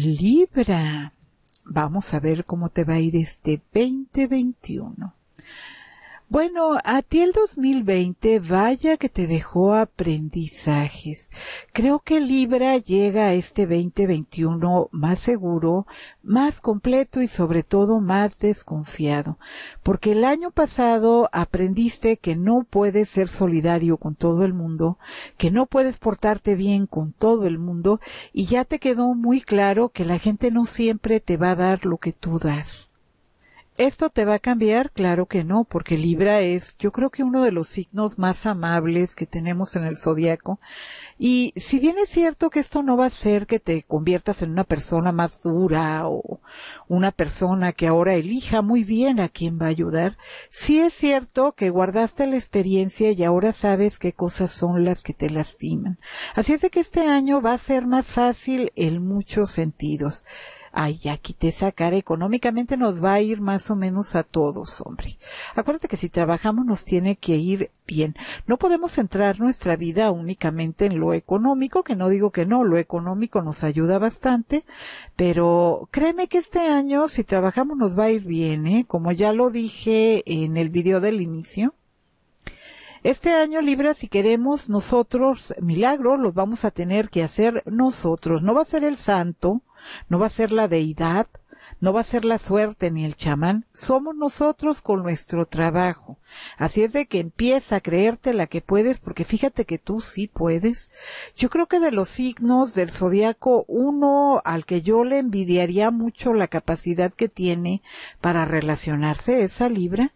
Libra. Vamos a ver cómo te va a ir este 2021. Bueno, a ti el 2020 vaya que te dejó aprendizajes. Creo que Libra llega a este 2021 más seguro, más completo y sobre todo más desconfiado. Porque el año pasado aprendiste que no puedes ser solidario con todo el mundo, que no puedes portarte bien con todo el mundo y ya te quedó muy claro que la gente no siempre te va a dar lo que tú das. ¿Esto te va a cambiar? Claro que no, porque Libra es, yo creo que uno de los signos más amables que tenemos en el zodiaco. Y si bien es cierto que esto no va a ser que te conviertas en una persona más dura o una persona que ahora elija muy bien a quién va a ayudar, sí es cierto que guardaste la experiencia y ahora sabes qué cosas son las que te lastiman. Así es de que este año va a ser más fácil en muchos sentidos ay, aquí te cara, económicamente nos va a ir más o menos a todos, hombre. Acuérdate que si trabajamos nos tiene que ir bien. No podemos centrar nuestra vida únicamente en lo económico, que no digo que no, lo económico nos ayuda bastante, pero créeme que este año si trabajamos nos va a ir bien, ¿eh? Como ya lo dije en el video del inicio. Este año Libra, si queremos nosotros milagros, los vamos a tener que hacer nosotros. No va a ser el santo, no va a ser la deidad, no va a ser la suerte ni el chamán, somos nosotros con nuestro trabajo. Así es de que empieza a creerte la que puedes, porque fíjate que tú sí puedes. Yo creo que de los signos del zodiaco, uno al que yo le envidiaría mucho la capacidad que tiene para relacionarse esa Libra.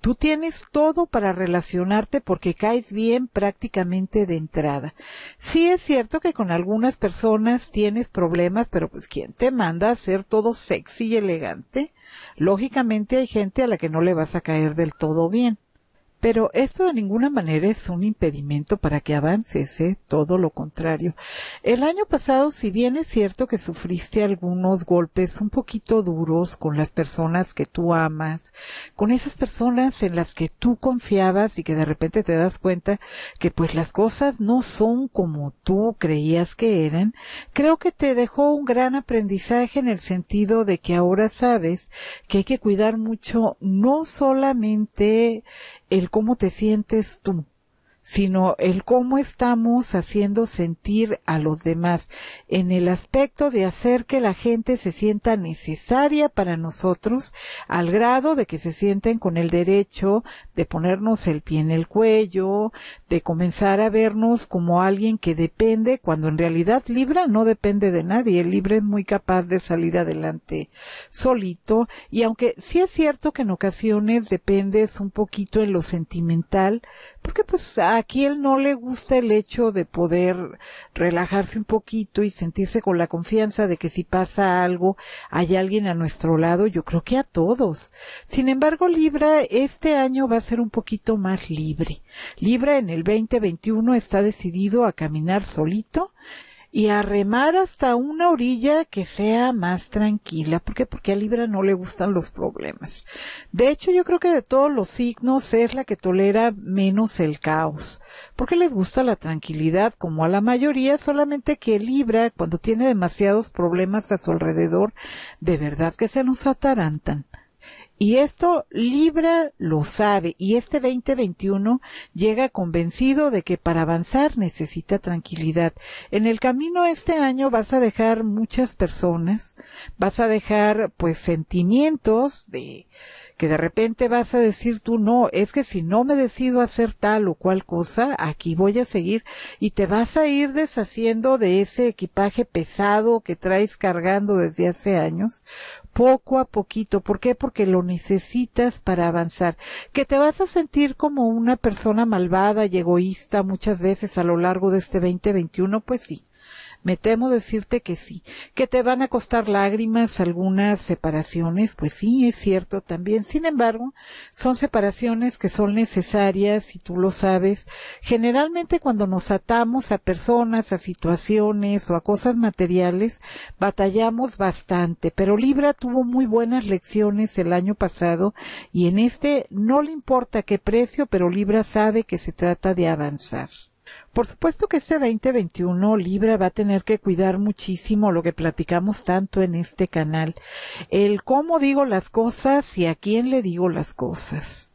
Tú tienes todo para relacionarte porque caes bien prácticamente de entrada. Sí es cierto que con algunas personas tienes problemas, pero pues ¿quién te manda a ser todo sexy y elegante? Lógicamente hay gente a la que no le vas a caer del todo bien. Pero esto de ninguna manera es un impedimento para que avances, ¿eh? todo lo contrario. El año pasado, si bien es cierto que sufriste algunos golpes un poquito duros con las personas que tú amas, con esas personas en las que tú confiabas y que de repente te das cuenta que pues las cosas no son como tú creías que eran, creo que te dejó un gran aprendizaje en el sentido de que ahora sabes que hay que cuidar mucho no solamente el cómo te sientes tú sino el cómo estamos haciendo sentir a los demás, en el aspecto de hacer que la gente se sienta necesaria para nosotros, al grado de que se sienten con el derecho de ponernos el pie en el cuello, de comenzar a vernos como alguien que depende, cuando en realidad Libra no depende de nadie, Libra es muy capaz de salir adelante solito, y aunque sí es cierto que en ocasiones dependes un poquito en lo sentimental, porque pues aquí él no le gusta el hecho de poder relajarse un poquito y sentirse con la confianza de que si pasa algo hay alguien a nuestro lado, yo creo que a todos. Sin embargo, Libra este año va a ser un poquito más libre. Libra en el 2021 está decidido a caminar solito y a remar hasta una orilla que sea más tranquila. ¿Por qué? Porque a Libra no le gustan los problemas. De hecho, yo creo que de todos los signos es la que tolera menos el caos, porque les gusta la tranquilidad como a la mayoría, solamente que Libra, cuando tiene demasiados problemas a su alrededor, de verdad que se nos atarantan. Y esto Libra lo sabe y este 2021 llega convencido de que para avanzar necesita tranquilidad. En el camino este año vas a dejar muchas personas, vas a dejar pues sentimientos de que de repente vas a decir tú, no, es que si no me decido hacer tal o cual cosa, aquí voy a seguir y te vas a ir deshaciendo de ese equipaje pesado que traes cargando desde hace años, poco a poquito. ¿Por qué? Porque lo necesitas para avanzar. Que te vas a sentir como una persona malvada y egoísta muchas veces a lo largo de este 2021, pues sí. Me temo decirte que sí, que te van a costar lágrimas algunas separaciones, pues sí, es cierto también. Sin embargo, son separaciones que son necesarias y tú lo sabes. Generalmente cuando nos atamos a personas, a situaciones o a cosas materiales, batallamos bastante, pero Libra tuvo muy buenas lecciones el año pasado y en este no le importa qué precio, pero Libra sabe que se trata de avanzar. Por supuesto que este 2021 Libra va a tener que cuidar muchísimo lo que platicamos tanto en este canal. El cómo digo las cosas y a quién le digo las cosas.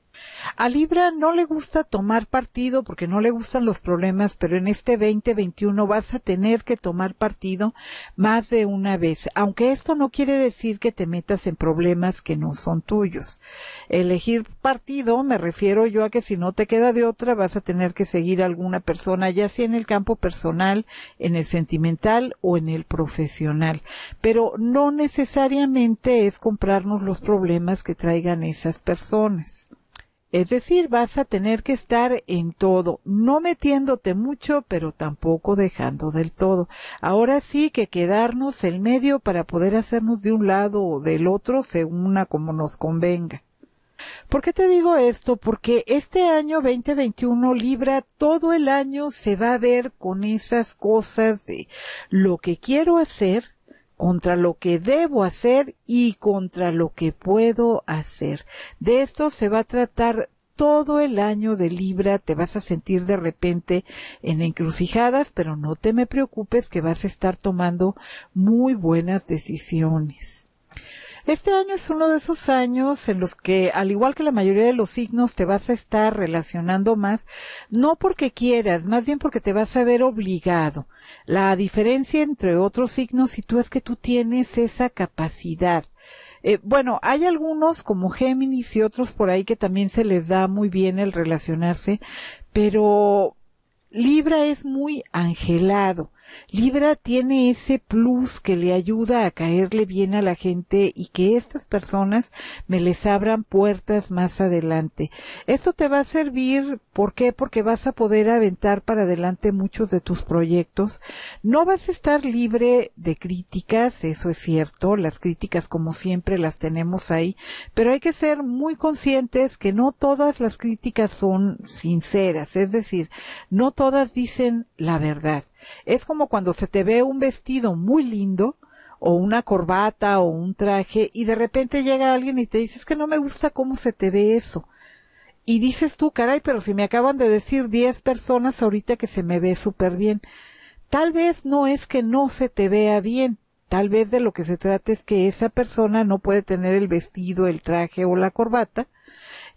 A Libra no le gusta tomar partido porque no le gustan los problemas, pero en este 2021 vas a tener que tomar partido más de una vez, aunque esto no quiere decir que te metas en problemas que no son tuyos. Elegir partido me refiero yo a que si no te queda de otra vas a tener que seguir a alguna persona, ya sea en el campo personal, en el sentimental o en el profesional, pero no necesariamente es comprarnos los problemas que traigan esas personas. Es decir, vas a tener que estar en todo, no metiéndote mucho, pero tampoco dejando del todo. Ahora sí que quedarnos el medio para poder hacernos de un lado o del otro según a como nos convenga. ¿Por qué te digo esto? Porque este año 2021 Libra todo el año se va a ver con esas cosas de lo que quiero hacer, contra lo que debo hacer y contra lo que puedo hacer. De esto se va a tratar todo el año de Libra te vas a sentir de repente en encrucijadas, pero no te me preocupes que vas a estar tomando muy buenas decisiones. Este año es uno de esos años en los que, al igual que la mayoría de los signos, te vas a estar relacionando más, no porque quieras, más bien porque te vas a ver obligado. La diferencia entre otros signos y tú es que tú tienes esa capacidad. Eh, bueno, hay algunos como Géminis y otros por ahí que también se les da muy bien el relacionarse, pero Libra es muy angelado. Libra tiene ese plus que le ayuda a caerle bien a la gente y que estas personas me les abran puertas más adelante. Esto te va a servir, ¿por qué? Porque vas a poder aventar para adelante muchos de tus proyectos. No vas a estar libre de críticas, eso es cierto, las críticas como siempre las tenemos ahí, pero hay que ser muy conscientes que no todas las críticas son sinceras, es decir, no todas dicen la verdad. Es como cuando se te ve un vestido muy lindo o una corbata o un traje y de repente llega alguien y te dice, que no me gusta cómo se te ve eso. Y dices tú, caray, pero si me acaban de decir 10 personas ahorita que se me ve súper bien. Tal vez no es que no se te vea bien, tal vez de lo que se trata es que esa persona no puede tener el vestido, el traje o la corbata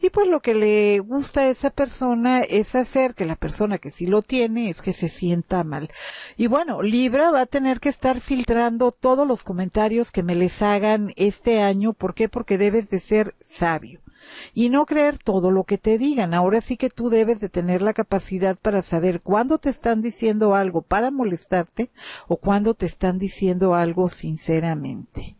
y pues lo que le gusta a esa persona es hacer que la persona que sí lo tiene es que se sienta mal. Y bueno, Libra va a tener que estar filtrando todos los comentarios que me les hagan este año. ¿Por qué? Porque debes de ser sabio y no creer todo lo que te digan. Ahora sí que tú debes de tener la capacidad para saber cuándo te están diciendo algo para molestarte o cuándo te están diciendo algo sinceramente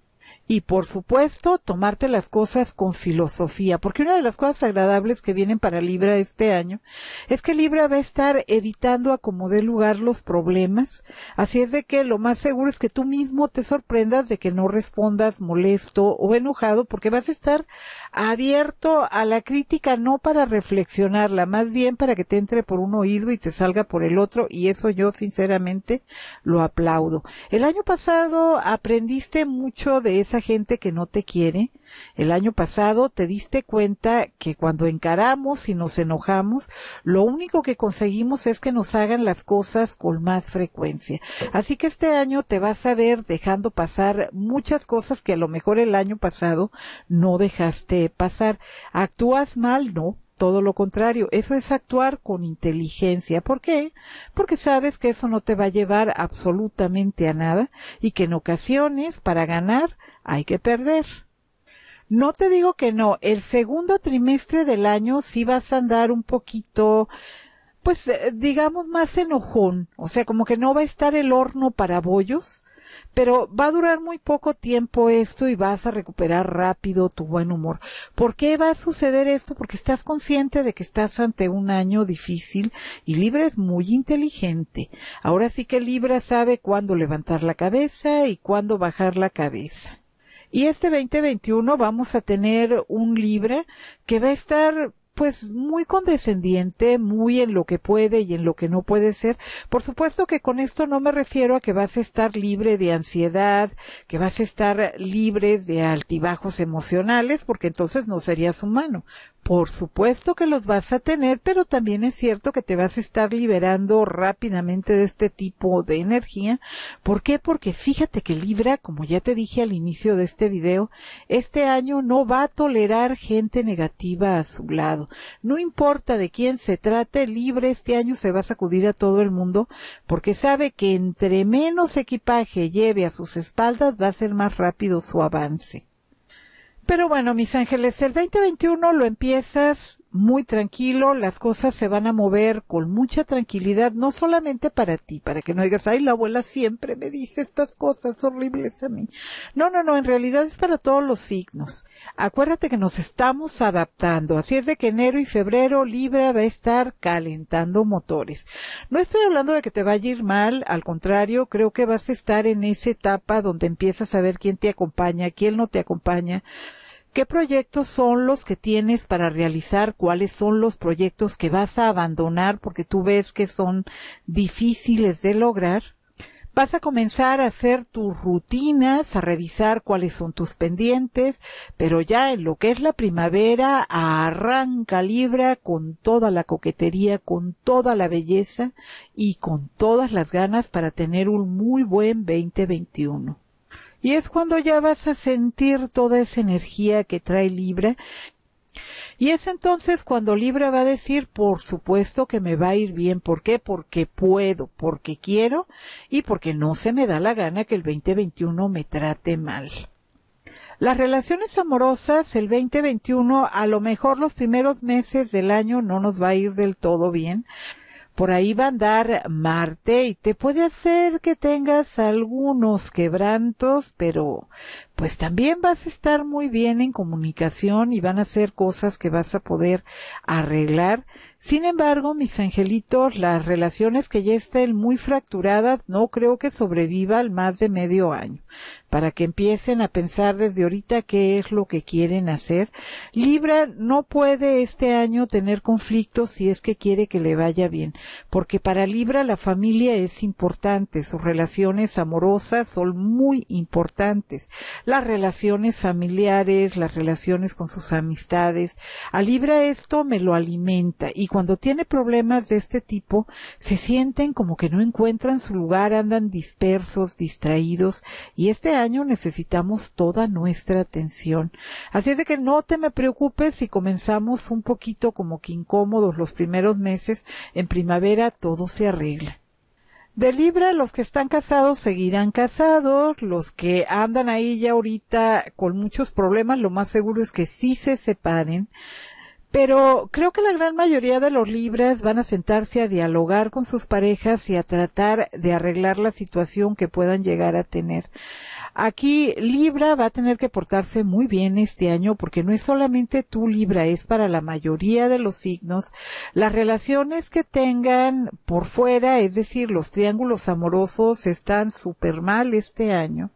y por supuesto tomarte las cosas con filosofía, porque una de las cosas agradables que vienen para Libra este año es que Libra va a estar evitando a como lugar los problemas, así es de que lo más seguro es que tú mismo te sorprendas de que no respondas molesto o enojado, porque vas a estar abierto a la crítica no para reflexionarla, más bien para que te entre por un oído y te salga por el otro, y eso yo sinceramente lo aplaudo. El año pasado aprendiste mucho de esa gente que no te quiere. El año pasado te diste cuenta que cuando encaramos y nos enojamos, lo único que conseguimos es que nos hagan las cosas con más frecuencia. Así que este año te vas a ver dejando pasar muchas cosas que a lo mejor el año pasado no dejaste pasar. ¿Actúas mal? No todo lo contrario, eso es actuar con inteligencia. ¿Por qué? Porque sabes que eso no te va a llevar absolutamente a nada y que en ocasiones, para ganar, hay que perder. No te digo que no, el segundo trimestre del año sí vas a andar un poquito, pues eh, digamos más enojón, o sea, como que no va a estar el horno para bollos, pero va a durar muy poco tiempo esto y vas a recuperar rápido tu buen humor. ¿Por qué va a suceder esto? Porque estás consciente de que estás ante un año difícil y Libra es muy inteligente. Ahora sí que Libra sabe cuándo levantar la cabeza y cuándo bajar la cabeza. Y este 2021 vamos a tener un libre que va a estar pues muy condescendiente, muy en lo que puede y en lo que no puede ser. Por supuesto que con esto no me refiero a que vas a estar libre de ansiedad, que vas a estar libre de altibajos emocionales, porque entonces no serías humano. Por supuesto que los vas a tener, pero también es cierto que te vas a estar liberando rápidamente de este tipo de energía. ¿Por qué? Porque fíjate que Libra, como ya te dije al inicio de este video, este año no va a tolerar gente negativa a su lado. No importa de quién se trate, Libra este año se va a sacudir a todo el mundo porque sabe que entre menos equipaje lleve a sus espaldas va a ser más rápido su avance. Pero bueno, mis ángeles, el 2021 lo empiezas muy tranquilo, las cosas se van a mover con mucha tranquilidad, no solamente para ti, para que no digas, ay, la abuela siempre me dice estas cosas horribles a mí. No, no, no, en realidad es para todos los signos. Acuérdate que nos estamos adaptando, así es de que enero y febrero Libra va a estar calentando motores. No estoy hablando de que te vaya a ir mal, al contrario, creo que vas a estar en esa etapa donde empiezas a ver quién te acompaña, quién no te acompaña. ¿Qué proyectos son los que tienes para realizar? ¿Cuáles son los proyectos que vas a abandonar porque tú ves que son difíciles de lograr? Vas a comenzar a hacer tus rutinas, a revisar cuáles son tus pendientes, pero ya en lo que es la primavera, arranca Libra con toda la coquetería, con toda la belleza y con todas las ganas para tener un muy buen 2021. Y es cuando ya vas a sentir toda esa energía que trae Libra. Y es entonces cuando Libra va a decir, por supuesto que me va a ir bien. ¿Por qué? Porque puedo, porque quiero y porque no se me da la gana que el 2021 me trate mal. Las relaciones amorosas, el 2021, a lo mejor los primeros meses del año no nos va a ir del todo bien, por ahí va a andar Marte y te puede hacer que tengas algunos quebrantos, pero pues también vas a estar muy bien en comunicación y van a ser cosas que vas a poder arreglar. Sin embargo, mis angelitos, las relaciones que ya estén muy fracturadas no creo que sobrevivan más de medio año. Para que empiecen a pensar desde ahorita qué es lo que quieren hacer. Libra no puede este año tener conflictos si es que quiere que le vaya bien, porque para Libra la familia es importante, sus relaciones amorosas son muy importantes las relaciones familiares, las relaciones con sus amistades. A Libra esto me lo alimenta y cuando tiene problemas de este tipo se sienten como que no encuentran su lugar, andan dispersos, distraídos y este año necesitamos toda nuestra atención. Así es de que no te me preocupes si comenzamos un poquito como que incómodos los primeros meses, en primavera todo se arregla. De Libra, los que están casados seguirán casados, los que andan ahí ya ahorita con muchos problemas, lo más seguro es que sí se separen. Pero creo que la gran mayoría de los libras van a sentarse a dialogar con sus parejas y a tratar de arreglar la situación que puedan llegar a tener. Aquí Libra va a tener que portarse muy bien este año porque no es solamente tu Libra, es para la mayoría de los signos. Las relaciones que tengan por fuera, es decir, los triángulos amorosos están súper mal este año.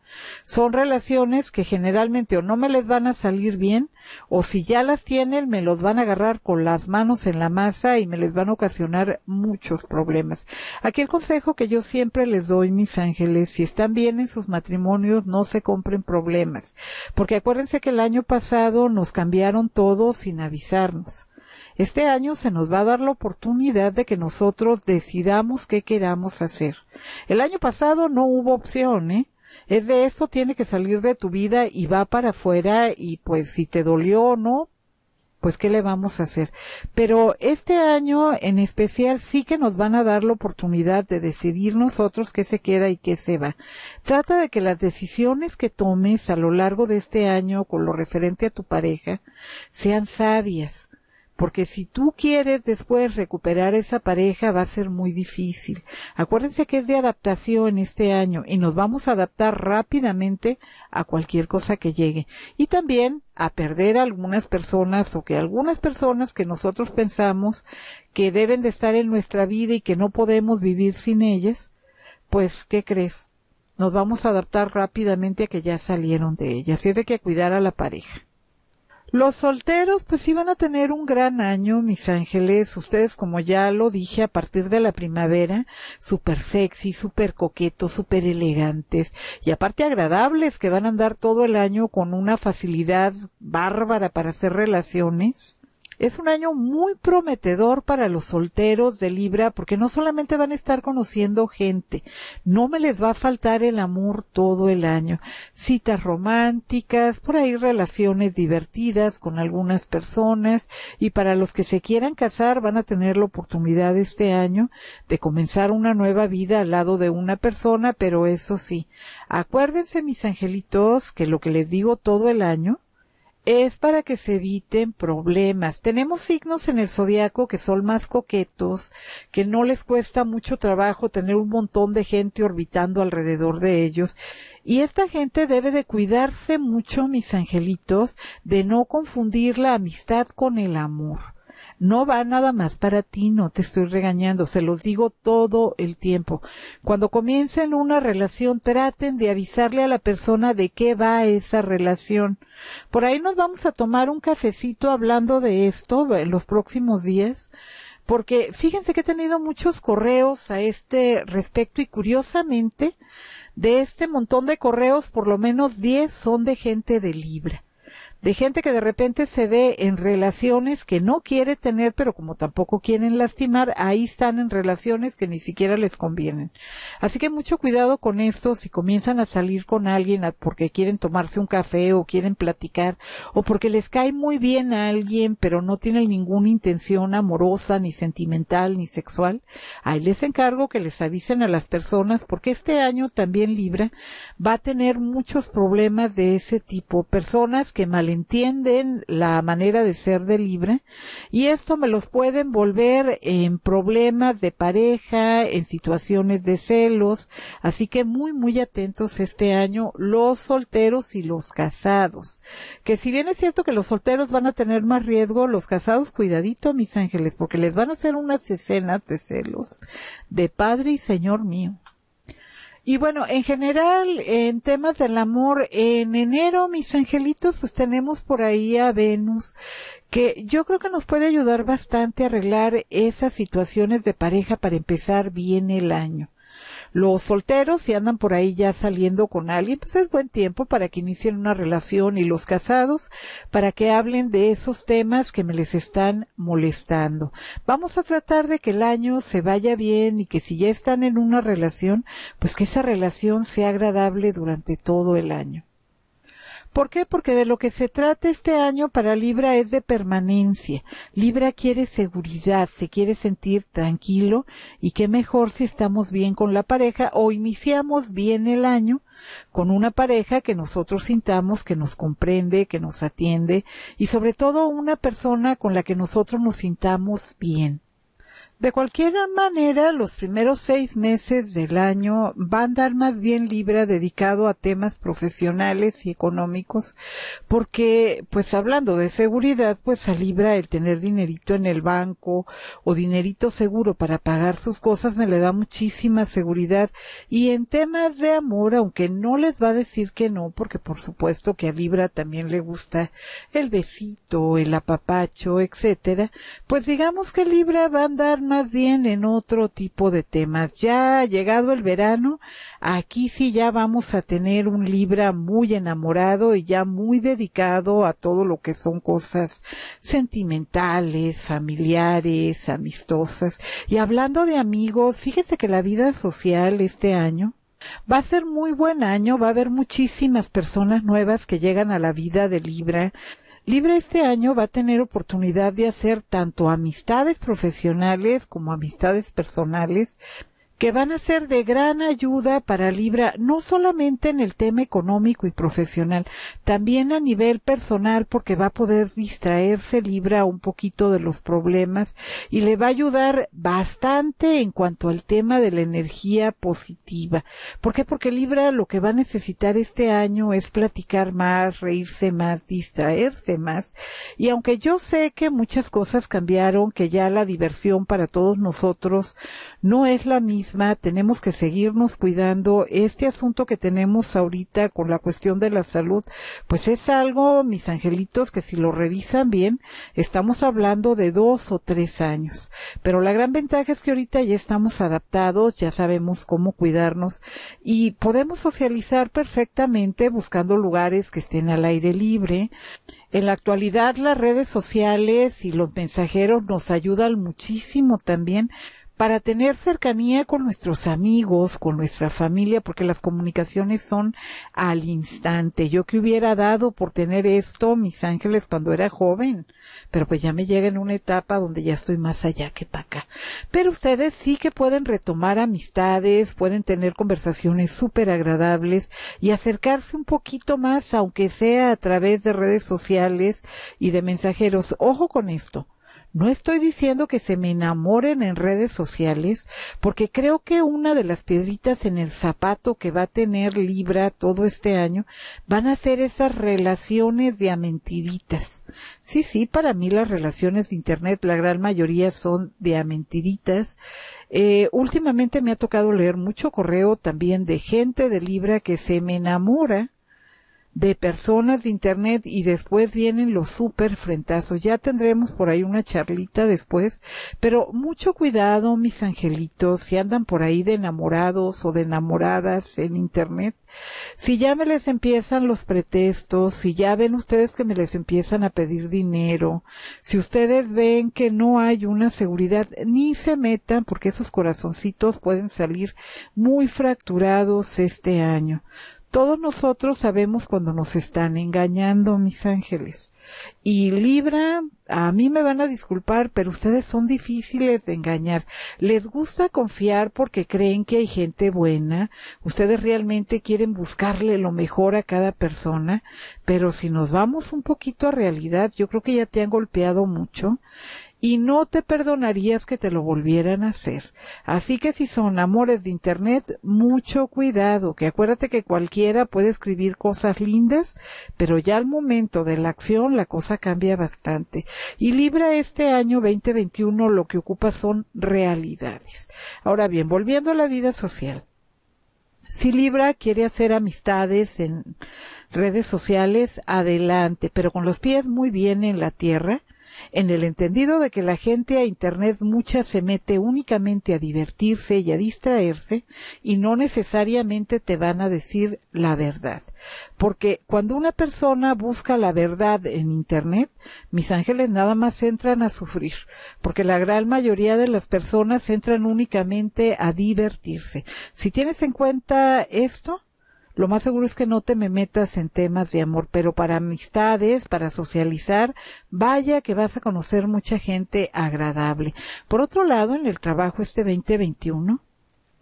Son relaciones que generalmente o no me les van a salir bien o si ya las tienen, me los van a agarrar con las manos en la masa y me les van a ocasionar muchos problemas. Aquí el consejo que yo siempre les doy, mis ángeles, si están bien en sus matrimonios, no se compren problemas, porque acuérdense que el año pasado nos cambiaron todos sin avisarnos. Este año se nos va a dar la oportunidad de que nosotros decidamos qué queramos hacer. El año pasado no hubo opción, ¿eh? es de eso, tiene que salir de tu vida y va para afuera y pues si te dolió o no, pues qué le vamos a hacer. Pero este año en especial sí que nos van a dar la oportunidad de decidir nosotros qué se queda y qué se va. Trata de que las decisiones que tomes a lo largo de este año con lo referente a tu pareja sean sabias, porque si tú quieres después recuperar esa pareja va a ser muy difícil. Acuérdense que es de adaptación este año y nos vamos a adaptar rápidamente a cualquier cosa que llegue. Y también a perder a algunas personas o que algunas personas que nosotros pensamos que deben de estar en nuestra vida y que no podemos vivir sin ellas, pues ¿qué crees? Nos vamos a adaptar rápidamente a que ya salieron de ellas. Y es de que cuidar a la pareja. Los solteros pues iban a tener un gran año, mis ángeles. Ustedes, como ya lo dije, a partir de la primavera, súper sexy, súper coquetos, súper elegantes y aparte agradables que van a andar todo el año con una facilidad bárbara para hacer relaciones. Es un año muy prometedor para los solteros de Libra porque no solamente van a estar conociendo gente, no me les va a faltar el amor todo el año. Citas románticas, por ahí relaciones divertidas con algunas personas y para los que se quieran casar van a tener la oportunidad este año de comenzar una nueva vida al lado de una persona, pero eso sí, acuérdense mis angelitos que lo que les digo todo el año es para que se eviten problemas. Tenemos signos en el zodiaco que son más coquetos, que no les cuesta mucho trabajo tener un montón de gente orbitando alrededor de ellos. Y esta gente debe de cuidarse mucho, mis angelitos, de no confundir la amistad con el amor. No va nada más para ti, no te estoy regañando, se los digo todo el tiempo. Cuando comiencen una relación, traten de avisarle a la persona de qué va esa relación. Por ahí nos vamos a tomar un cafecito hablando de esto en eh, los próximos días porque fíjense que he tenido muchos correos a este respecto y curiosamente de este montón de correos por lo menos 10 son de gente de Libra de gente que de repente se ve en relaciones que no quiere tener, pero como tampoco quieren lastimar, ahí están en relaciones que ni siquiera les convienen. Así que mucho cuidado con esto si comienzan a salir con alguien porque quieren tomarse un café o quieren platicar o porque les cae muy bien a alguien, pero no tienen ninguna intención amorosa, ni sentimental, ni sexual. Ahí les encargo que les avisen a las personas porque este año también Libra va a tener muchos problemas de ese tipo, personas que mal entienden la manera de ser de libre y esto me los puede envolver en problemas de pareja, en situaciones de celos, así que muy muy atentos este año los solteros y los casados, que si bien es cierto que los solteros van a tener más riesgo, los casados cuidadito mis ángeles porque les van a hacer unas escenas de celos de padre y señor mío. Y bueno, en general, en temas del amor, en enero, mis angelitos, pues tenemos por ahí a Venus, que yo creo que nos puede ayudar bastante a arreglar esas situaciones de pareja para empezar bien el año. Los solteros, si andan por ahí ya saliendo con alguien, pues es buen tiempo para que inicien una relación y los casados para que hablen de esos temas que me les están molestando. Vamos a tratar de que el año se vaya bien y que si ya están en una relación, pues que esa relación sea agradable durante todo el año. ¿Por qué? Porque de lo que se trata este año para Libra es de permanencia. Libra quiere seguridad, se quiere sentir tranquilo y qué mejor si estamos bien con la pareja o iniciamos bien el año con una pareja que nosotros sintamos que nos comprende, que nos atiende y sobre todo una persona con la que nosotros nos sintamos bien. De cualquier manera, los primeros seis meses del año van a dar más bien Libra dedicado a temas profesionales y económicos, porque, pues hablando de seguridad, pues a Libra el tener dinerito en el banco o dinerito seguro para pagar sus cosas me le da muchísima seguridad. Y en temas de amor, aunque no les va a decir que no, porque por supuesto que a Libra también le gusta el besito, el apapacho, etcétera, pues digamos que Libra va a andar más bien en otro tipo de temas. Ya llegado el verano, aquí sí ya vamos a tener un Libra muy enamorado y ya muy dedicado a todo lo que son cosas sentimentales, familiares, amistosas. Y hablando de amigos, fíjese que la vida social este año Va a ser muy buen año, va a haber muchísimas personas nuevas que llegan a la vida de Libra, Libre este año va a tener oportunidad de hacer tanto amistades profesionales como amistades personales que van a ser de gran ayuda para Libra, no solamente en el tema económico y profesional, también a nivel personal, porque va a poder distraerse Libra un poquito de los problemas y le va a ayudar bastante en cuanto al tema de la energía positiva. ¿Por qué? Porque Libra lo que va a necesitar este año es platicar más, reírse más, distraerse más. Y aunque yo sé que muchas cosas cambiaron, que ya la diversión para todos nosotros no es la misma, tenemos que seguirnos cuidando. Este asunto que tenemos ahorita con la cuestión de la salud, pues es algo, mis angelitos, que si lo revisan bien, estamos hablando de dos o tres años. Pero la gran ventaja es que ahorita ya estamos adaptados, ya sabemos cómo cuidarnos y podemos socializar perfectamente buscando lugares que estén al aire libre. En la actualidad las redes sociales y los mensajeros nos ayudan muchísimo también para tener cercanía con nuestros amigos, con nuestra familia, porque las comunicaciones son al instante. Yo que hubiera dado por tener esto, mis ángeles, cuando era joven, pero pues ya me llega en una etapa donde ya estoy más allá que para acá. Pero ustedes sí que pueden retomar amistades, pueden tener conversaciones súper agradables y acercarse un poquito más, aunque sea a través de redes sociales y de mensajeros. Ojo con esto no estoy diciendo que se me enamoren en redes sociales, porque creo que una de las piedritas en el zapato que va a tener Libra todo este año van a ser esas relaciones de amentiditas. Sí, sí, para mí las relaciones de Internet, la gran mayoría son de amentiditas. Eh, últimamente me ha tocado leer mucho correo también de gente de Libra que se me enamora de personas de internet y después vienen los super frentazos. Ya tendremos por ahí una charlita después, pero mucho cuidado mis angelitos si andan por ahí de enamorados o de enamoradas en internet. Si ya me les empiezan los pretextos, si ya ven ustedes que me les empiezan a pedir dinero, si ustedes ven que no hay una seguridad, ni se metan porque esos corazoncitos pueden salir muy fracturados este año. Todos nosotros sabemos cuando nos están engañando, mis ángeles. Y Libra, a mí me van a disculpar, pero ustedes son difíciles de engañar. Les gusta confiar porque creen que hay gente buena. Ustedes realmente quieren buscarle lo mejor a cada persona. Pero si nos vamos un poquito a realidad, yo creo que ya te han golpeado mucho y no te perdonarías que te lo volvieran a hacer. Así que si son amores de Internet, mucho cuidado, que acuérdate que cualquiera puede escribir cosas lindas, pero ya al momento de la acción la cosa cambia bastante. Y Libra este año 2021 lo que ocupa son realidades. Ahora bien, volviendo a la vida social. Si Libra quiere hacer amistades en redes sociales, adelante, pero con los pies muy bien en la tierra en el entendido de que la gente a Internet mucha se mete únicamente a divertirse y a distraerse y no necesariamente te van a decir la verdad. Porque cuando una persona busca la verdad en Internet, mis ángeles nada más entran a sufrir, porque la gran mayoría de las personas entran únicamente a divertirse. Si tienes en cuenta esto, lo más seguro es que no te me metas en temas de amor, pero para amistades, para socializar, vaya que vas a conocer mucha gente agradable. Por otro lado, en el trabajo este 2021,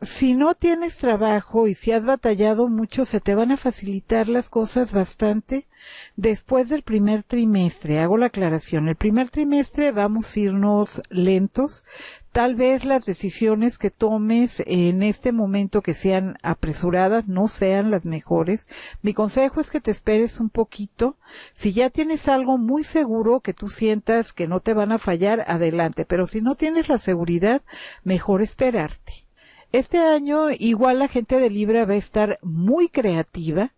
si no tienes trabajo y si has batallado mucho, se te van a facilitar las cosas bastante después del primer trimestre. Hago la aclaración. El primer trimestre vamos a irnos lentos. Tal vez las decisiones que tomes en este momento que sean apresuradas no sean las mejores. Mi consejo es que te esperes un poquito. Si ya tienes algo muy seguro que tú sientas que no te van a fallar, adelante. Pero si no tienes la seguridad, mejor esperarte. Este año igual la gente de Libra va a estar muy creativa,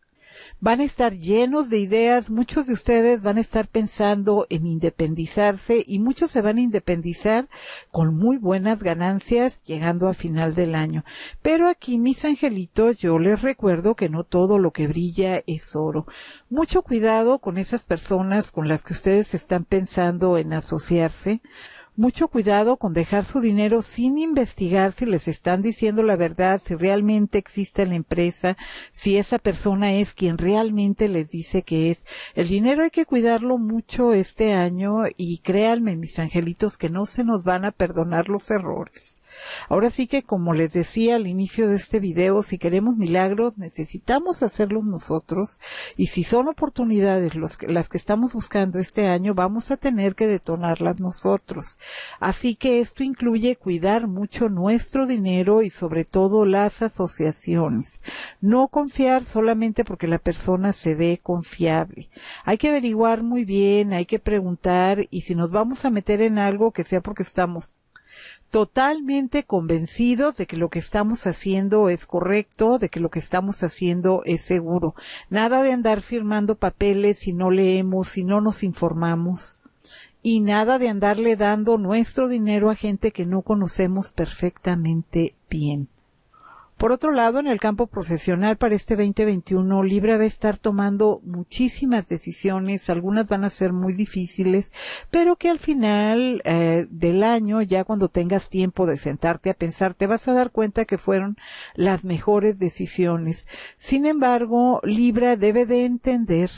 van a estar llenos de ideas, muchos de ustedes van a estar pensando en independizarse y muchos se van a independizar con muy buenas ganancias llegando a final del año. Pero aquí, mis angelitos, yo les recuerdo que no todo lo que brilla es oro. Mucho cuidado con esas personas con las que ustedes están pensando en asociarse mucho cuidado con dejar su dinero sin investigar si les están diciendo la verdad, si realmente existe la empresa, si esa persona es quien realmente les dice que es. El dinero hay que cuidarlo mucho este año y créanme, mis angelitos, que no se nos van a perdonar los errores. Ahora sí que, como les decía al inicio de este video, si queremos milagros, necesitamos hacerlos nosotros y si son oportunidades las que estamos buscando este año, vamos a tener que detonarlas nosotros. Así que esto incluye cuidar mucho nuestro dinero y sobre todo las asociaciones. No confiar solamente porque la persona se ve confiable. Hay que averiguar muy bien, hay que preguntar y si nos vamos a meter en algo que sea porque estamos totalmente convencidos de que lo que estamos haciendo es correcto, de que lo que estamos haciendo es seguro. Nada de andar firmando papeles si no leemos, si no nos informamos y nada de andarle dando nuestro dinero a gente que no conocemos perfectamente bien. Por otro lado, en el campo profesional para este 2021, Libra va a estar tomando muchísimas decisiones, algunas van a ser muy difíciles, pero que al final eh, del año, ya cuando tengas tiempo de sentarte a pensar, te vas a dar cuenta que fueron las mejores decisiones. Sin embargo, Libra debe de entender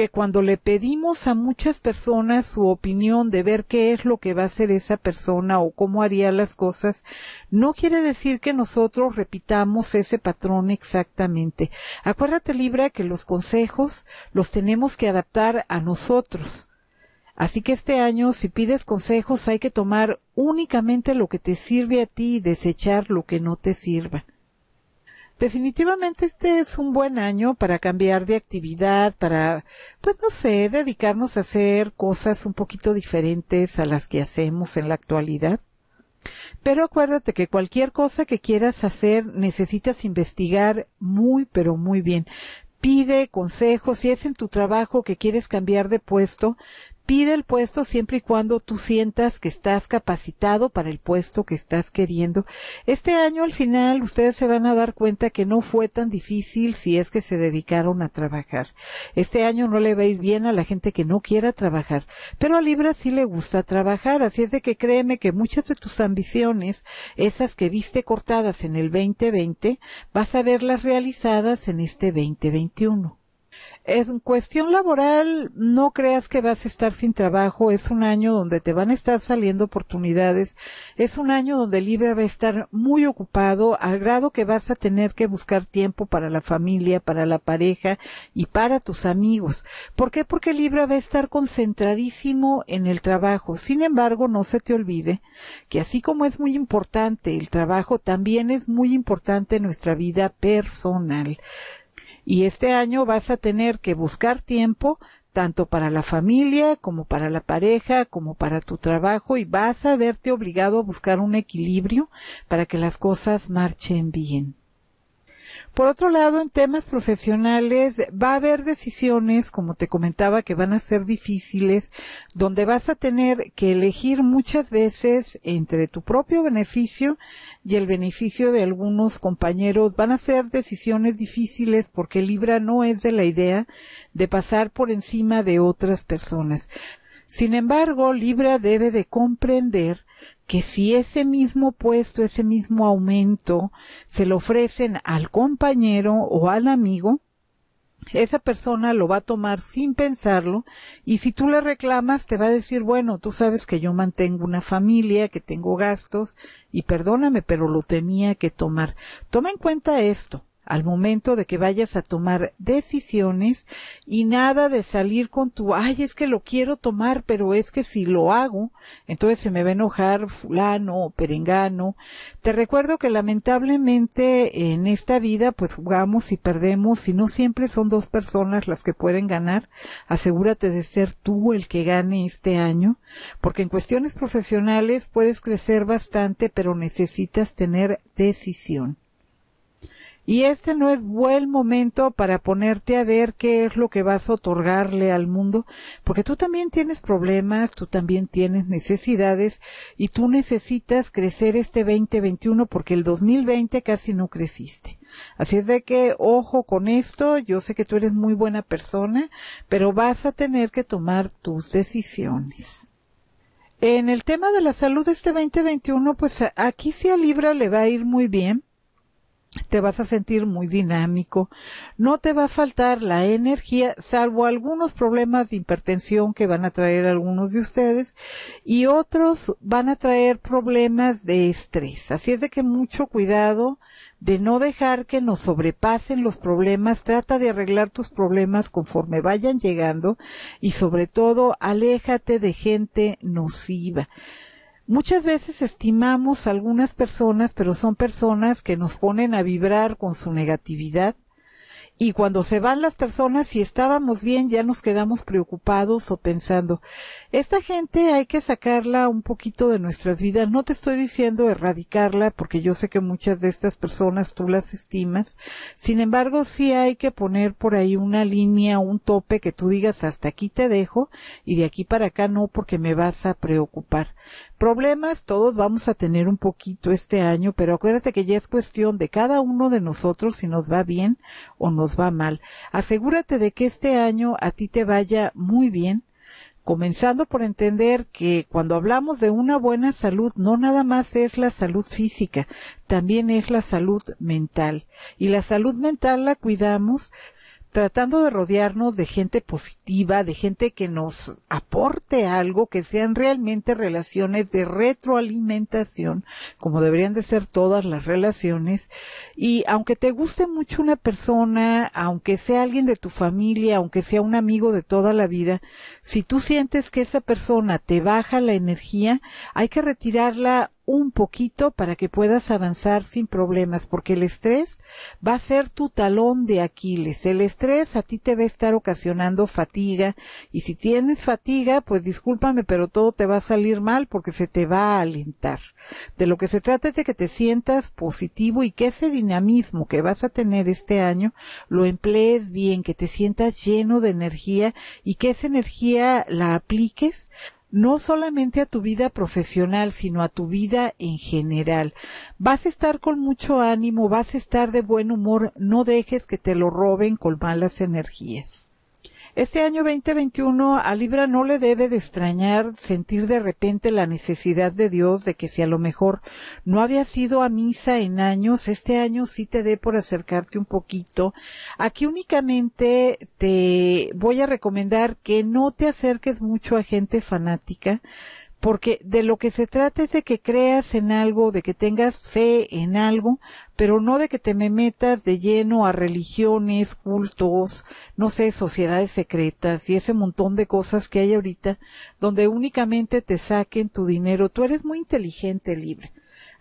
que cuando le pedimos a muchas personas su opinión de ver qué es lo que va a hacer esa persona o cómo haría las cosas, no quiere decir que nosotros repitamos ese patrón exactamente. Acuérdate, Libra, que los consejos los tenemos que adaptar a nosotros. Así que este año, si pides consejos, hay que tomar únicamente lo que te sirve a ti y desechar lo que no te sirva definitivamente este es un buen año para cambiar de actividad, para, pues no sé, dedicarnos a hacer cosas un poquito diferentes a las que hacemos en la actualidad. Pero acuérdate que cualquier cosa que quieras hacer necesitas investigar muy, pero muy bien. Pide consejos, si es en tu trabajo que quieres cambiar de puesto, pide el puesto siempre y cuando tú sientas que estás capacitado para el puesto que estás queriendo. Este año al final ustedes se van a dar cuenta que no fue tan difícil si es que se dedicaron a trabajar. Este año no le veis bien a la gente que no quiera trabajar, pero a Libra sí le gusta trabajar, así es de que créeme que muchas de tus ambiciones, esas que viste cortadas en el 2020, vas a verlas realizadas en este 2021. En cuestión laboral, no creas que vas a estar sin trabajo. Es un año donde te van a estar saliendo oportunidades. Es un año donde Libra va a estar muy ocupado al grado que vas a tener que buscar tiempo para la familia, para la pareja y para tus amigos. ¿Por qué? Porque Libra va a estar concentradísimo en el trabajo. Sin embargo, no se te olvide que así como es muy importante el trabajo, también es muy importante nuestra vida personal. Y este año vas a tener que buscar tiempo tanto para la familia como para la pareja como para tu trabajo y vas a verte obligado a buscar un equilibrio para que las cosas marchen bien. Por otro lado, en temas profesionales va a haber decisiones, como te comentaba, que van a ser difíciles, donde vas a tener que elegir muchas veces entre tu propio beneficio y el beneficio de algunos compañeros. Van a ser decisiones difíciles porque Libra no es de la idea de pasar por encima de otras personas. Sin embargo, Libra debe de comprender que si ese mismo puesto, ese mismo aumento se lo ofrecen al compañero o al amigo, esa persona lo va a tomar sin pensarlo y si tú le reclamas te va a decir, bueno, tú sabes que yo mantengo una familia, que tengo gastos y perdóname, pero lo tenía que tomar. Toma en cuenta esto al momento de que vayas a tomar decisiones y nada de salir con tu, ay, es que lo quiero tomar, pero es que si lo hago, entonces se me va a enojar fulano o perengano. Te recuerdo que lamentablemente en esta vida pues jugamos y perdemos y no siempre son dos personas las que pueden ganar. Asegúrate de ser tú el que gane este año, porque en cuestiones profesionales puedes crecer bastante, pero necesitas tener decisión. Y este no es buen momento para ponerte a ver qué es lo que vas a otorgarle al mundo, porque tú también tienes problemas, tú también tienes necesidades y tú necesitas crecer este 2021 porque el 2020 casi no creciste. Así es de que ojo con esto, yo sé que tú eres muy buena persona, pero vas a tener que tomar tus decisiones. En el tema de la salud de este 2021, pues aquí sí a Libra le va a ir muy bien te vas a sentir muy dinámico, no te va a faltar la energía, salvo algunos problemas de hipertensión que van a traer algunos de ustedes y otros van a traer problemas de estrés. Así es de que mucho cuidado de no dejar que nos sobrepasen los problemas, trata de arreglar tus problemas conforme vayan llegando y sobre todo aléjate de gente nociva. Muchas veces estimamos a algunas personas, pero son personas que nos ponen a vibrar con su negatividad y cuando se van las personas, si estábamos bien, ya nos quedamos preocupados o pensando, esta gente hay que sacarla un poquito de nuestras vidas. No te estoy diciendo erradicarla, porque yo sé que muchas de estas personas tú las estimas. Sin embargo, sí hay que poner por ahí una línea, un tope que tú digas hasta aquí te dejo y de aquí para acá no, porque me vas a preocupar. Problemas todos vamos a tener un poquito este año, pero acuérdate que ya es cuestión de cada uno de nosotros si nos va bien o nos va mal. Asegúrate de que este año a ti te vaya muy bien, comenzando por entender que cuando hablamos de una buena salud, no nada más es la salud física, también es la salud mental. Y la salud mental la cuidamos tratando de rodearnos de gente positiva, de gente que nos aporte algo, que sean realmente relaciones de retroalimentación, como deberían de ser todas las relaciones. Y aunque te guste mucho una persona, aunque sea alguien de tu familia, aunque sea un amigo de toda la vida, si tú sientes que esa persona te baja la energía, hay que retirarla un poquito para que puedas avanzar sin problemas, porque el estrés va a ser tu talón de Aquiles. El estrés a ti te va a estar ocasionando fatiga y si tienes fatiga, pues discúlpame, pero todo te va a salir mal porque se te va a alentar. De lo que se trata es de que te sientas positivo y que ese dinamismo que vas a tener este año lo emplees bien, que te sientas lleno de energía y que esa energía la apliques no solamente a tu vida profesional, sino a tu vida en general. Vas a estar con mucho ánimo, vas a estar de buen humor, no dejes que te lo roben con malas energías. Este año 2021 a Libra no le debe de extrañar sentir de repente la necesidad de Dios de que si a lo mejor no había sido a misa en años, este año sí te dé por acercarte un poquito. Aquí únicamente te voy a recomendar que no te acerques mucho a gente fanática, porque de lo que se trata es de que creas en algo, de que tengas fe en algo, pero no de que te me metas de lleno a religiones, cultos, no sé, sociedades secretas y ese montón de cosas que hay ahorita, donde únicamente te saquen tu dinero. Tú eres muy inteligente, libre.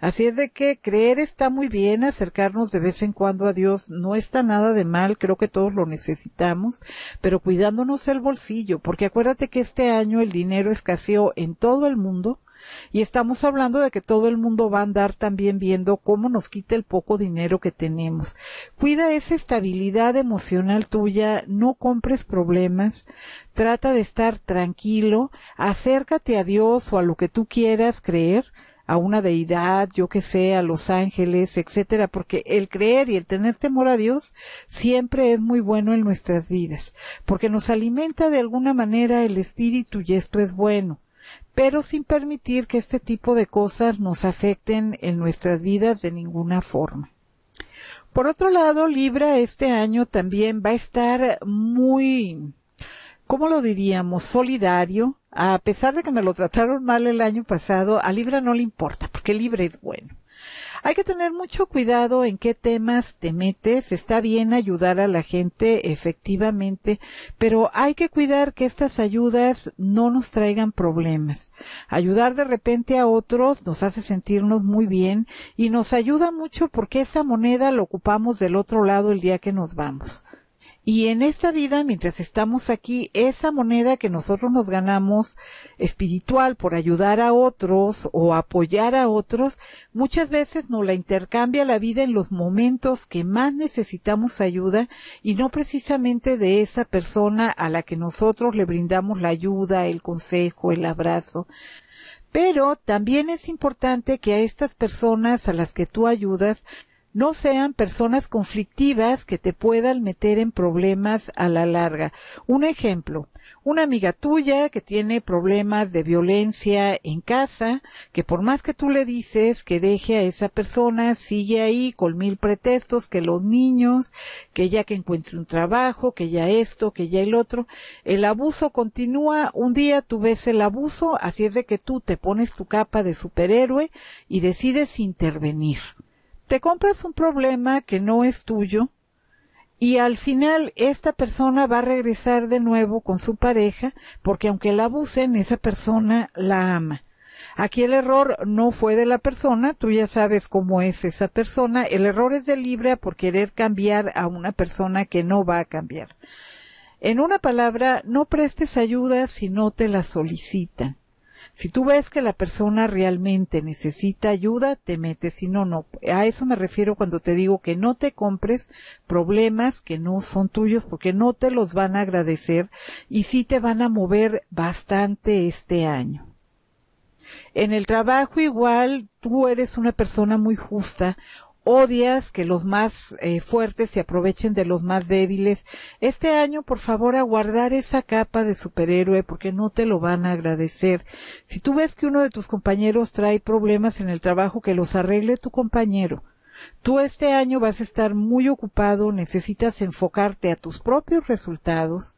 Así es de que creer está muy bien, acercarnos de vez en cuando a Dios no está nada de mal, creo que todos lo necesitamos, pero cuidándonos el bolsillo, porque acuérdate que este año el dinero escaseó en todo el mundo, y estamos hablando de que todo el mundo va a andar también viendo cómo nos quita el poco dinero que tenemos. Cuida esa estabilidad emocional tuya, no compres problemas, trata de estar tranquilo, acércate a Dios o a lo que tú quieras creer a una deidad, yo que sé, a los ángeles, etcétera, porque el creer y el tener temor a Dios siempre es muy bueno en nuestras vidas, porque nos alimenta de alguna manera el espíritu y esto es bueno pero sin permitir que este tipo de cosas nos afecten en nuestras vidas de ninguna forma. Por otro lado, Libra este año también va a estar muy ¿cómo lo diríamos? Solidario. A pesar de que me lo trataron mal el año pasado, a Libra no le importa, porque Libra es bueno. Hay que tener mucho cuidado en qué temas te metes. Está bien ayudar a la gente, efectivamente, pero hay que cuidar que estas ayudas no nos traigan problemas. Ayudar de repente a otros nos hace sentirnos muy bien y nos ayuda mucho porque esa moneda la ocupamos del otro lado el día que nos vamos. Y en esta vida, mientras estamos aquí, esa moneda que nosotros nos ganamos espiritual por ayudar a otros o apoyar a otros, muchas veces nos la intercambia la vida en los momentos que más necesitamos ayuda y no precisamente de esa persona a la que nosotros le brindamos la ayuda, el consejo, el abrazo. Pero también es importante que a estas personas a las que tú ayudas no sean personas conflictivas que te puedan meter en problemas a la larga. Un ejemplo, una amiga tuya que tiene problemas de violencia en casa, que por más que tú le dices que deje a esa persona, sigue ahí con mil pretextos, que los niños, que ya que encuentre un trabajo, que ya esto, que ya el otro, el abuso continúa, un día tú ves el abuso, así es de que tú te pones tu capa de superhéroe y decides intervenir te compras un problema que no es tuyo y al final esta persona va a regresar de nuevo con su pareja porque aunque la abusen, esa persona la ama. Aquí el error no fue de la persona, tú ya sabes cómo es esa persona, el error es de Libra por querer cambiar a una persona que no va a cambiar. En una palabra, no prestes ayuda si no te la solicitan. Si tú ves que la persona realmente necesita ayuda, te metes. Si no, no. A eso me refiero cuando te digo que no te compres problemas que no son tuyos porque no te los van a agradecer y sí te van a mover bastante este año. En el trabajo igual, tú eres una persona muy justa, odias que los más eh, fuertes se aprovechen de los más débiles. Este año, por favor, aguardar esa capa de superhéroe porque no te lo van a agradecer. Si tú ves que uno de tus compañeros trae problemas en el trabajo, que los arregle tu compañero. Tú este año vas a estar muy ocupado, necesitas enfocarte a tus propios resultados.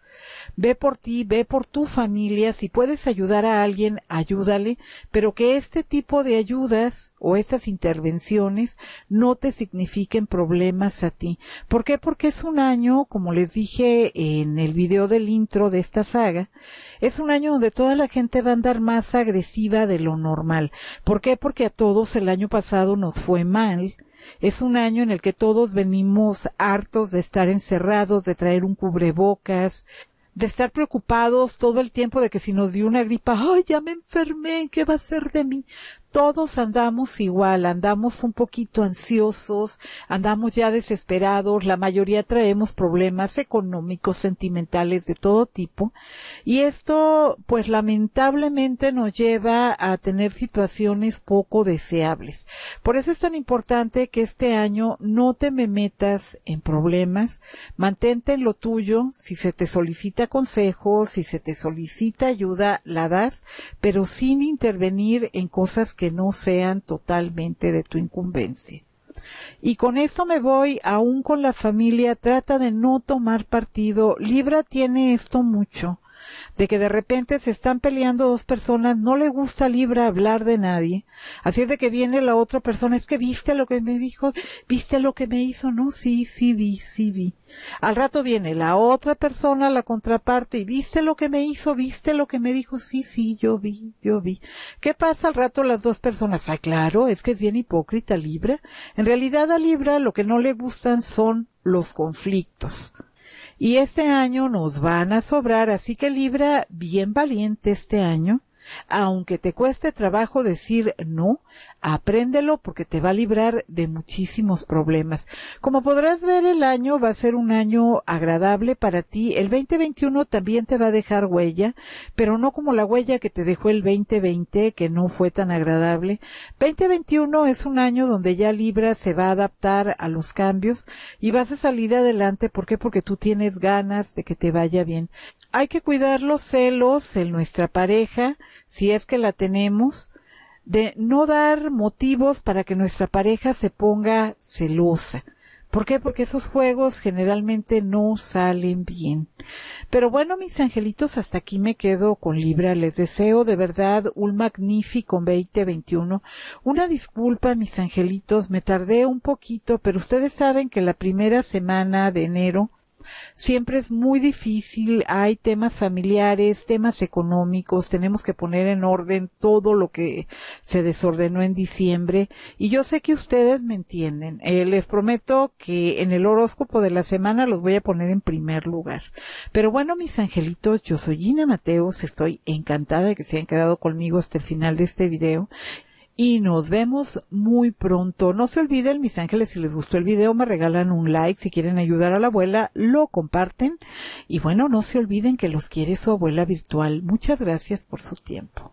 Ve por ti, ve por tu familia, si puedes ayudar a alguien, ayúdale, pero que este tipo de ayudas o estas intervenciones no te signifiquen problemas a ti. ¿Por qué? Porque es un año, como les dije en el video del intro de esta saga, es un año donde toda la gente va a andar más agresiva de lo normal. ¿Por qué? Porque a todos el año pasado nos fue mal es un año en el que todos venimos hartos de estar encerrados, de traer un cubrebocas, de estar preocupados todo el tiempo de que si nos dio una gripa, ay, ya me enfermé, ¿qué va a ser de mí? todos andamos igual, andamos un poquito ansiosos, andamos ya desesperados, la mayoría traemos problemas económicos, sentimentales de todo tipo y esto pues lamentablemente nos lleva a tener situaciones poco deseables. Por eso es tan importante que este año no te me metas en problemas, mantente en lo tuyo, si se te solicita consejo, si se te solicita ayuda, la das, pero sin intervenir en cosas que que no sean totalmente de tu incumbencia. Y con esto me voy, aún con la familia, trata de no tomar partido. Libra tiene esto mucho de que de repente se están peleando dos personas, no le gusta Libra hablar de nadie, así es de que viene la otra persona, es que viste lo que me dijo, viste lo que me hizo, no, sí, sí vi, sí vi. Al rato viene la otra persona, la contraparte, y viste lo que me hizo, viste lo que me dijo, sí, sí, yo vi, yo vi. ¿Qué pasa al rato las dos personas? aclaro, ah, claro, es que es bien hipócrita Libra. En realidad a Libra lo que no le gustan son los conflictos. Y este año nos van a sobrar, así que Libra, bien valiente este año. Aunque te cueste trabajo decir no, apréndelo porque te va a librar de muchísimos problemas. Como podrás ver, el año va a ser un año agradable para ti. El 2021 también te va a dejar huella, pero no como la huella que te dejó el 2020, que no fue tan agradable. 2021 es un año donde ya Libra se va a adaptar a los cambios y vas a salir adelante. ¿Por qué? Porque tú tienes ganas de que te vaya bien hay que cuidar los celos en nuestra pareja, si es que la tenemos, de no dar motivos para que nuestra pareja se ponga celosa. ¿Por qué? Porque esos juegos generalmente no salen bien. Pero bueno, mis angelitos, hasta aquí me quedo con Libra. Les deseo de verdad un magnífico 2021. Una disculpa, mis angelitos, me tardé un poquito, pero ustedes saben que la primera semana de enero Siempre es muy difícil, hay temas familiares, temas económicos, tenemos que poner en orden todo lo que se desordenó en diciembre y yo sé que ustedes me entienden. Eh, les prometo que en el horóscopo de la semana los voy a poner en primer lugar. Pero bueno, mis angelitos, yo soy Gina Mateos, estoy encantada de que se hayan quedado conmigo hasta el final de este video y nos vemos muy pronto. No se olviden, mis ángeles, si les gustó el video, me regalan un like. Si quieren ayudar a la abuela, lo comparten. Y bueno, no se olviden que los quiere su abuela virtual. Muchas gracias por su tiempo.